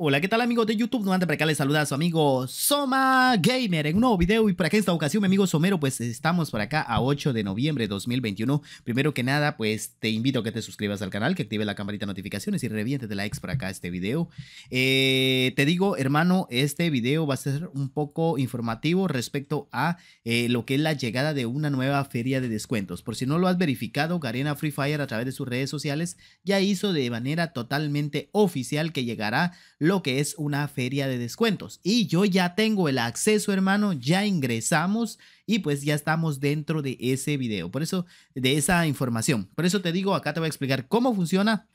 Hola, ¿qué tal amigos de YouTube? no Nuevamente para acá les saluda a su amigo Soma Gamer en un nuevo video y para que esta ocasión mi amigo Somero pues estamos por acá a 8 de noviembre de 2021. Primero que nada pues te invito a que te suscribas al canal, que active la campanita de notificaciones y revientes de likes por acá este video. Eh, te digo hermano, este video va a ser un poco informativo respecto a eh, lo que es la llegada de una nueva feria de descuentos. Por si no lo has verificado, Garena Free Fire a través de sus redes sociales ya hizo de manera totalmente oficial que llegará lo que es una feria de descuentos. Y yo ya tengo el acceso, hermano, ya ingresamos y pues ya estamos dentro de ese video. Por eso, de esa información. Por eso te digo, acá te voy a explicar cómo funciona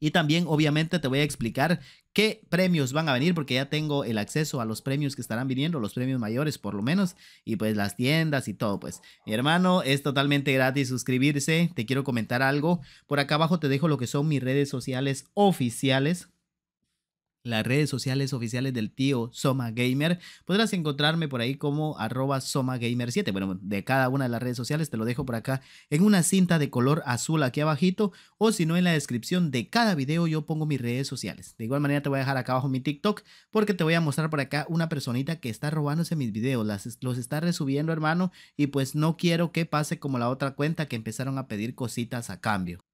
y también, obviamente, te voy a explicar qué premios van a venir, porque ya tengo el acceso a los premios que estarán viniendo, los premios mayores por lo menos, y pues las tiendas y todo, pues. Mi hermano, es totalmente gratis suscribirse. Te quiero comentar algo. Por acá abajo te dejo lo que son mis redes sociales oficiales las redes sociales oficiales del tío Soma Gamer. Podrás encontrarme por ahí como arroba gamer 7 Bueno, de cada una de las redes sociales te lo dejo por acá en una cinta de color azul aquí abajito o si no en la descripción de cada video yo pongo mis redes sociales. De igual manera te voy a dejar acá abajo mi TikTok porque te voy a mostrar por acá una personita que está robándose mis videos, las, los está resubiendo hermano y pues no quiero que pase como la otra cuenta que empezaron a pedir cositas a cambio.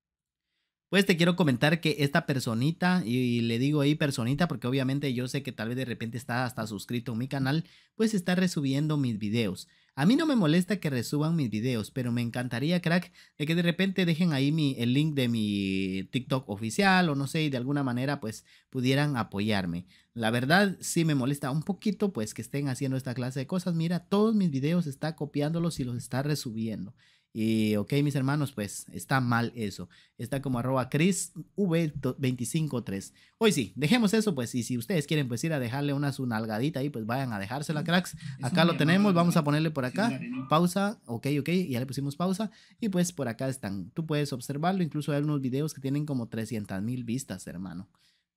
Pues te quiero comentar que esta personita, y, le digo ahí personita porque obviamente yo sé que tal vez de repente está hasta suscrito a mi canal, pues está resubiendo mis videos. A mí no me molesta que resuban mis videos, pero me encantaría, crack, de que de repente dejen ahí mi, el link de mi TikTok oficial o no sé, y de alguna manera pues pudieran apoyarme. La verdad sí me molesta un poquito pues que estén haciendo esta clase de cosas. Mira, todos mis videos está copiándolos y los está resubiendo. Y ok, mis hermanos, pues está mal eso. Está como arroba v 253 Hoy sí, dejemos eso, pues. Y si ustedes quieren, pues ir a dejarle una su nalgadita ahí, pues vayan a dejársela, cracks. acá lo tenemos, vamos a ponerle por acá. Pausa, ok, ok, ya le pusimos pausa. Y pues por acá están. Tú puedes observarlo, incluso hay unos videos que tienen como 300 mil vistas, hermano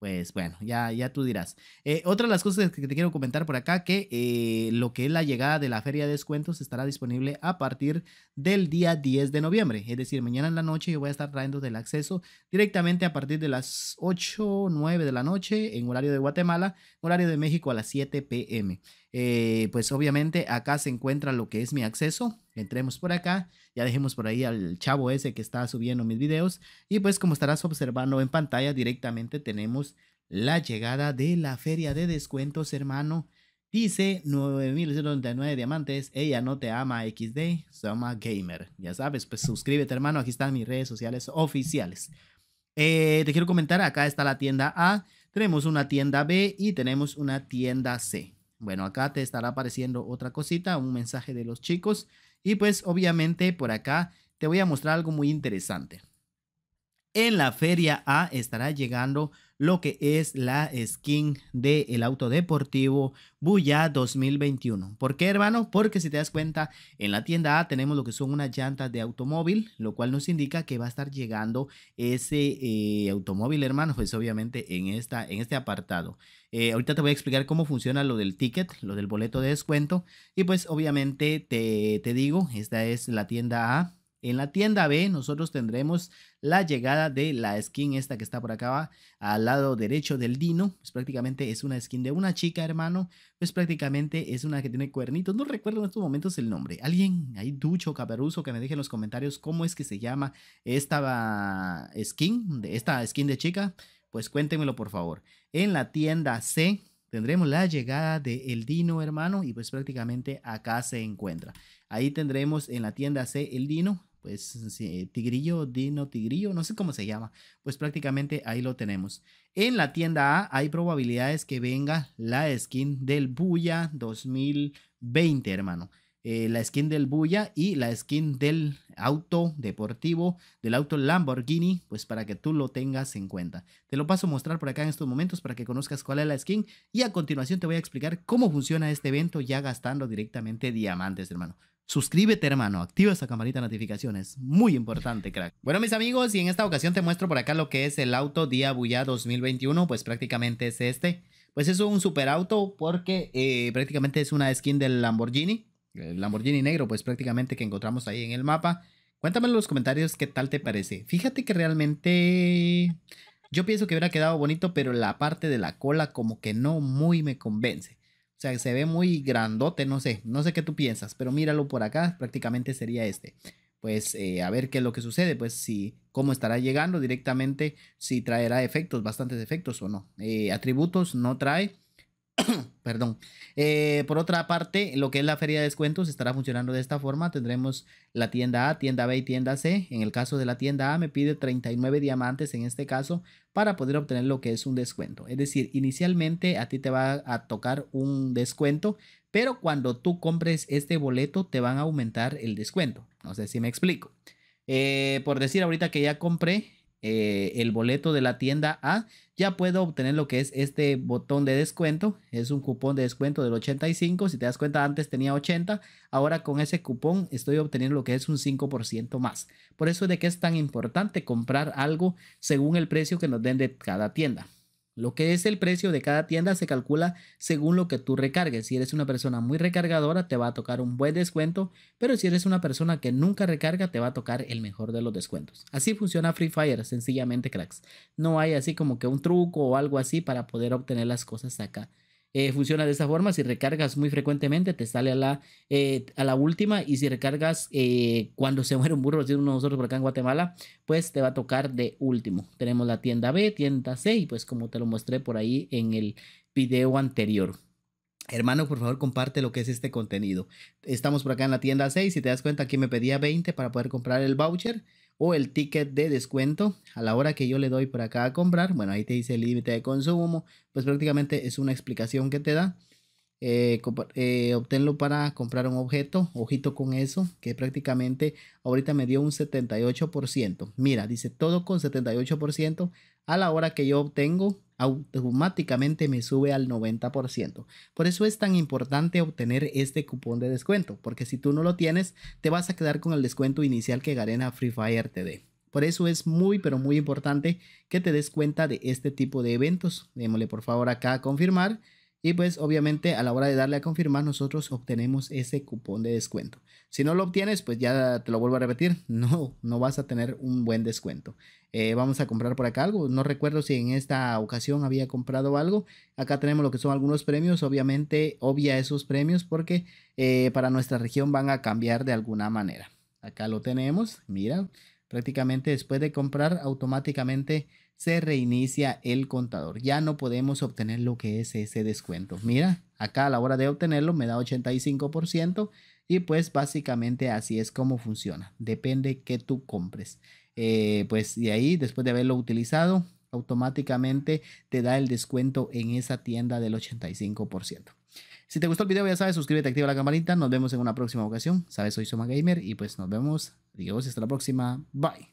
pues bueno, ya, ya tú dirás. Eh, otra de las cosas que te quiero comentar por acá, que eh, lo que es la llegada de la feria de descuentos estará disponible a partir del día 10 de noviembre. Es decir, mañana en la noche yo voy a estar trayendo del acceso directamente a partir de las 8, 9 de la noche en horario de Guatemala, horario de México a las 7 pm. Eh, pues obviamente acá se encuentra lo que es mi acceso entremos por acá, ya dejemos por ahí al chavo ese que está subiendo mis videos y pues como estarás observando en pantalla directamente tenemos la llegada de la feria de descuentos hermano. Dice 9.099 diamantes, ella no te ama XD, Soma Gamer. Ya sabes, pues suscríbete hermano, aquí están mis redes sociales oficiales. Eh, te quiero comentar, acá está la tienda A, tenemos una tienda B y tenemos una tienda C. Bueno, acá te estará apareciendo otra cosita, un mensaje de los chicos. Y pues obviamente por acá te voy a mostrar algo muy interesante en la Feria A estará llegando lo que es la skin del auto deportivo Buya 2021. ¿Por qué, hermano? Porque si te das cuenta, en la tienda A tenemos lo que son unas llantas de automóvil, lo cual nos indica que va a estar llegando ese eh, automóvil, hermano, pues obviamente en, esta, en este apartado. Eh, ahorita te voy a explicar cómo funciona lo del ticket, lo del boleto de descuento. Y pues obviamente te, te digo, esta es la tienda A en la tienda B nosotros tendremos la llegada de la skin esta que está por acá al lado derecho del Dino. Pues prácticamente es una skin de una chica, hermano. Pues prácticamente es una que tiene cuernitos. No recuerdo en estos momentos el nombre. Alguien, ahí Ducho Caperuso, que me deje en los comentarios cómo es que se llama esta skin, esta skin de chica. Pues cuéntemelo por favor. En la tienda C tendremos la llegada de El Dino, hermano. Y pues prácticamente acá se encuentra. Ahí tendremos en la tienda C El Dino pues eh, tigrillo, dino, tigrillo, no sé cómo se llama. Pues prácticamente ahí lo tenemos. En la tienda A hay probabilidades que venga la skin del Buya 2020, hermano. Eh, la skin del Buya y la skin del auto deportivo, del auto Lamborghini, pues para que tú lo tengas en cuenta. Te lo paso a mostrar por acá en estos momentos para que conozcas cuál es la skin y a continuación te voy a explicar cómo funciona este evento ya gastando directamente diamantes, hermano. Suscríbete, hermano, activa esa campanita de notificaciones. Muy importante, crack. Bueno, mis amigos, y en esta ocasión te muestro por acá lo que es el auto Día Diabuya 2021, pues prácticamente es este. Pues es un super auto porque eh, prácticamente es una skin del Lamborghini, el Lamborghini negro, pues prácticamente que encontramos ahí en el mapa. Cuéntame en los comentarios qué tal te parece. Fíjate que realmente yo pienso que hubiera quedado bonito, pero la parte de la cola como que no muy me convence. O sea, se ve muy grandote, no sé, no sé qué tú piensas, pero míralo por acá, prácticamente sería este. Pues eh, a ver qué es lo que sucede, pues si cómo estará llegando directamente, si traerá efectos, bastantes efectos o no. Eh, atributos no trae, perdón. Eh, por otra parte, lo que es la feria de descuentos estará funcionando de esta forma. Tendremos la tienda A, tienda B y tienda C. En el caso de la tienda A me pide 39 diamantes en este caso para poder obtener lo que es un descuento. Es decir, inicialmente a ti te va a tocar un descuento, pero cuando tú compres este boleto te van a aumentar el descuento. No sé si me explico. Eh, por decir ahorita que ya compré eh, el boleto de la tienda A, ya puedo obtener lo que es este botón de descuento. Es un cupón de descuento del 85. Si te das cuenta, antes tenía 80. Ahora con ese cupón estoy obteniendo lo que es un 5% más. Por eso de que es tan importante comprar algo según el precio que nos den de cada tienda. Lo que es el precio de cada tienda se calcula según lo que tú recargues. Si eres una persona muy recargadora, te va a tocar un buen descuento, pero si eres una persona que nunca recarga, te va a tocar el mejor de los descuentos. Así funciona Free Fire, sencillamente cracks. No hay así como que un truco o algo así para poder obtener las cosas acá eh, funciona de esa forma. Si recargas muy frecuentemente, te sale a la, eh, a la última. Y si recargas eh, cuando se muere un burro, si uno de nosotros por acá en Guatemala, pues te va a tocar de último. Tenemos la tienda B, tienda C, y pues como te lo mostré por ahí en el video anterior. Hermano, por favor, comparte lo que es este contenido. Estamos por acá en la tienda 6. Si te das cuenta, aquí me pedía 20 para poder comprar el voucher o el ticket de descuento. A la hora que yo le doy por acá a comprar, bueno, ahí te dice el límite de consumo. Pues prácticamente es una explicación que te da. Eh, eh obténlo para comprar un objeto. Ojito con eso, que prácticamente ahorita me dio un 78%. Mira, dice todo con 78% a la hora que yo obtengo automáticamente me sube al 90%. Por eso es tan importante obtener este cupón de descuento, porque si tú no lo tienes, te vas a quedar con el descuento inicial que Garena Free Fire te dé. Por eso es muy, pero muy importante que te des cuenta de este tipo de eventos. Démosle por favor acá a confirmar y pues obviamente a la hora de darle a confirmar nosotros obtenemos ese cupón de descuento. Si no lo obtienes, pues ya te lo vuelvo a repetir, no, no vas a tener un buen descuento. Eh, vamos a comprar por acá algo, no recuerdo si en esta ocasión había comprado algo. Acá tenemos lo que son algunos premios, obviamente obvia esos premios porque eh, para nuestra región van a cambiar de alguna manera. Acá lo tenemos, mira, Prácticamente después de comprar, automáticamente se reinicia el contador. Ya no podemos obtener lo que es ese descuento. Mira, acá a la hora de obtenerlo me da 85% y pues básicamente así es como funciona. Depende que tú compres. Eh, pues de ahí, después de haberlo utilizado, automáticamente te da el descuento en esa tienda del 85%. Si te gustó el video, ya sabes, suscríbete, activa la campanita. Nos vemos en una próxima ocasión. Sabes, soy Soma Gamer y pues nos vemos. y hasta la próxima. Bye.